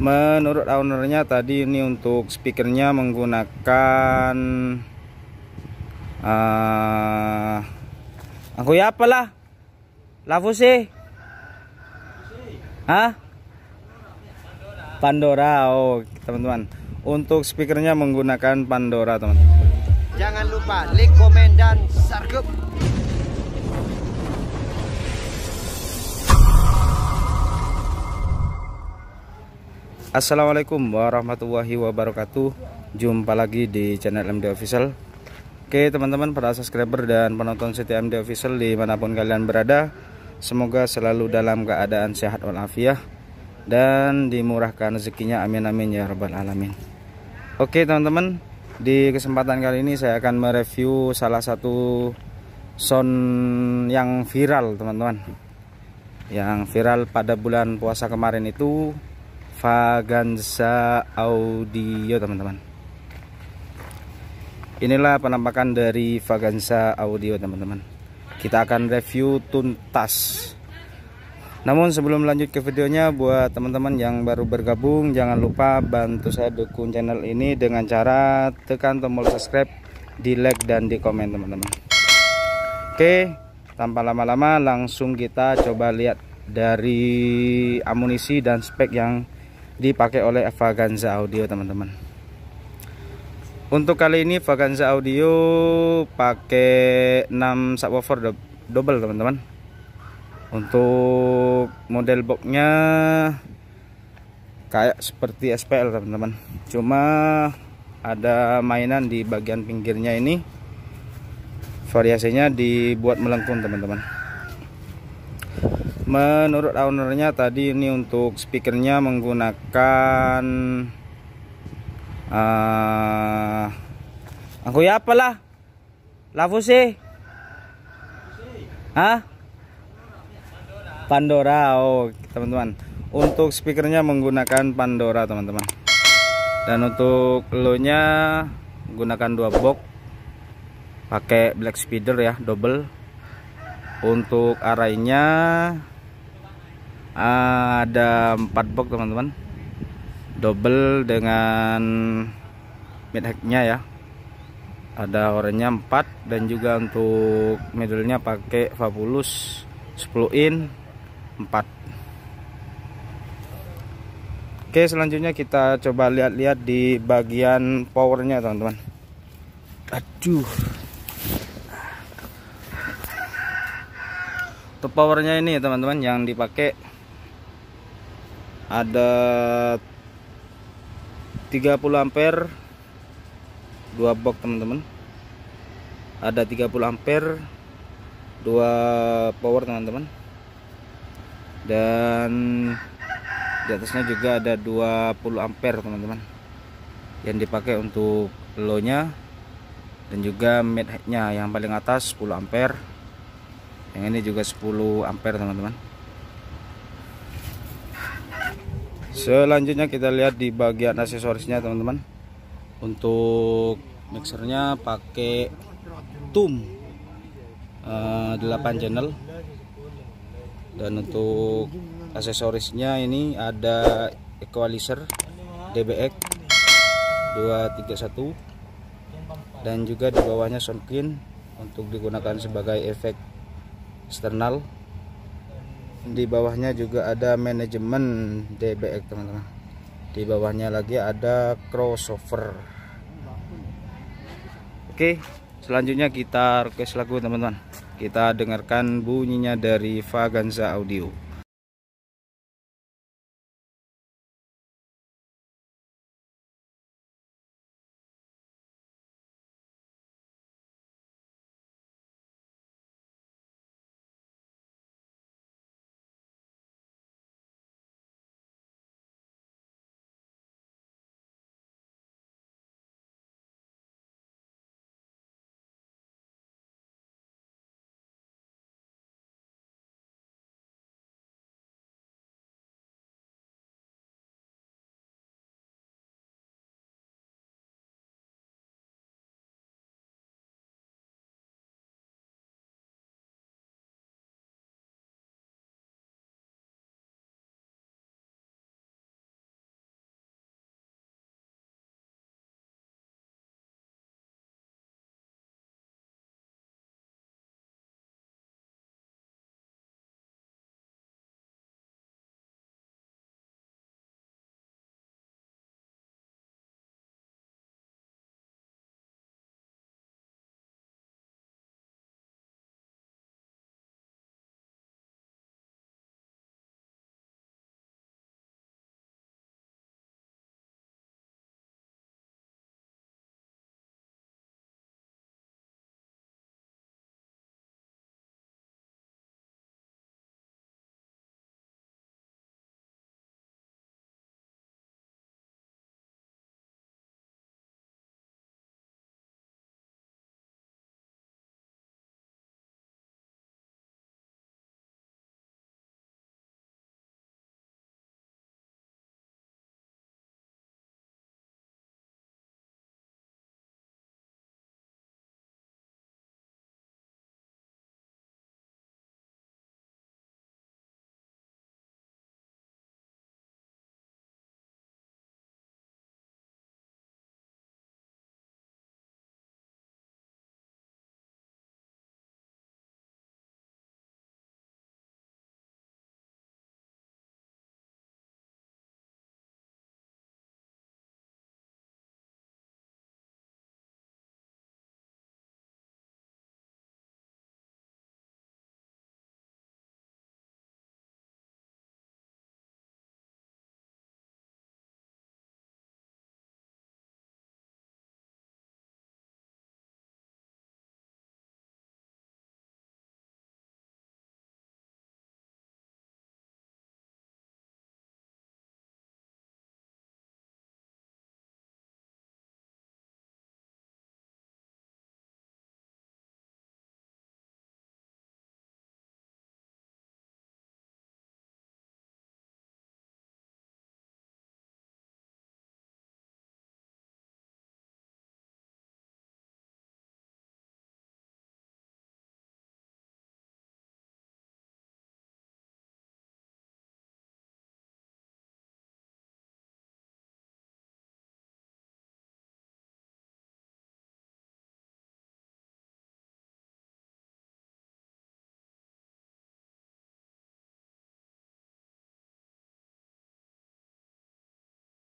menurut ownernya tadi ini untuk speakernya menggunakan uh, aku ya apalah lavu sih Hah? Pandora oh teman-teman untuk speakernya menggunakan Pandora teman jangan lupa like komen dan subscribe Assalamualaikum warahmatullahi wabarakatuh Jumpa lagi di channel MD Official Oke teman-teman para subscriber dan penonton setia MD Official dimanapun kalian berada Semoga selalu dalam keadaan sehat walafiah Dan dimurahkan rezekinya amin amin ya rabbal alamin Oke teman-teman di kesempatan kali ini saya akan mereview salah satu sound yang viral teman-teman Yang viral pada bulan puasa kemarin itu Vaganza Audio teman-teman inilah penampakan dari Vaganza Audio teman-teman kita akan review tuntas namun sebelum lanjut ke videonya buat teman-teman yang baru bergabung jangan lupa bantu saya dukung channel ini dengan cara tekan tombol subscribe di like dan di komen teman-teman oke tanpa lama-lama langsung kita coba lihat dari amunisi dan spek yang dipakai oleh Vaganza Audio teman-teman untuk kali ini Vaganza Audio pakai 6 subwoofer double teman-teman untuk model boxnya kayak seperti SPL teman-teman cuma ada mainan di bagian pinggirnya ini variasinya dibuat melengkung teman-teman menurut ownernya tadi ini untuk speakernya menggunakan uh, aku ya apalah lavu sih Hah? Pandora oh teman-teman untuk speakernya menggunakan Pandora teman-teman dan untuk lo nya gunakan dua box pakai black Spider ya double untuk arainya Ah, ada empat box teman-teman double dengan mid hacknya ya ada orangnya empat dan juga untuk middlenya pakai Fabulous 10 in 4 Oke selanjutnya kita coba lihat-lihat di bagian powernya teman-teman aduh untuk powernya ini teman-teman yang dipakai ada 30 ampere dua box teman-teman ada 30 ampere dua power teman-teman dan di atasnya juga ada 20 ampere teman-teman yang dipakai untuk nya dan juga nya yang paling atas 10 ampere yang ini juga 10 ampere teman-teman selanjutnya kita lihat di bagian aksesorisnya teman-teman untuk mixernya pakai tum uh, eh, 8 channel dan untuk aksesorisnya ini ada equalizer DBX 231 dan juga di bawahnya sound clean untuk digunakan sebagai efek eksternal di bawahnya juga ada manajemen DBX teman-teman di bawahnya lagi ada crossover oke selanjutnya kita request lagu teman-teman kita dengarkan bunyinya dari Vaganza Audio